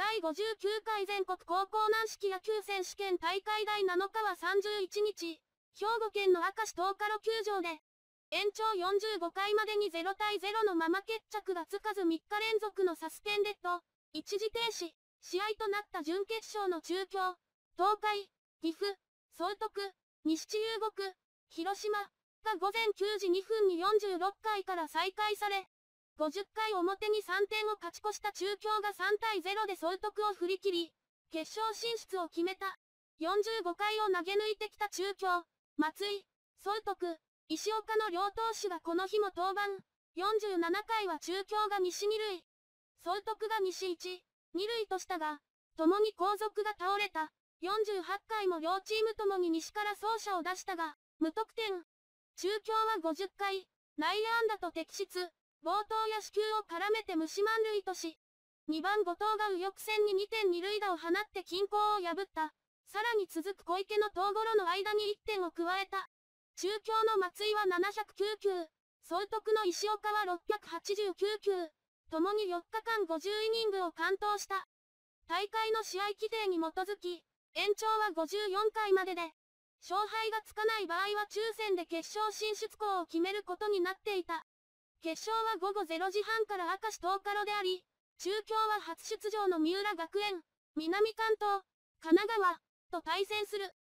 第59回全国高校軟式野球選手権大会第7日は31日、兵庫県の明石東カ路球場で、延長45回までに0対0のまま決着がつかず3日連続のサスペンデッド、一時停止、試合となった準決勝の中京、東海、岐阜、総督、西地遊国、広島が午前9時2分に46回から再開され、50回表に3点を勝ち越した中京が3対0で総督を振り切り、決勝進出を決めた。45回を投げ抜いてきた中京、松井、総督、石岡の両投手がこの日も登板。47回は中京が西二塁。総督が西一、二塁としたが、共に後続が倒れた。48回も両チームともに西から走者を出したが、無得点。中京は50回、内野安打と適切。冒頭や死球を絡めて虫満塁とし、2番後藤が右翼戦に2.2塁打を放って均衡を破った。さらに続く小池の遠頃の間に1点を加えた。中京の松井は709球、総督の石岡は689球、共に4日間50イニングを完投した。大会の試合規定に基づき、延長は54回までで、勝敗がつかない場合は抽選で決勝進出校を決めることになっていた。決勝は午後0時半から明石東カロであり、中京は初出場の三浦学園、南関東、神奈川、と対戦する。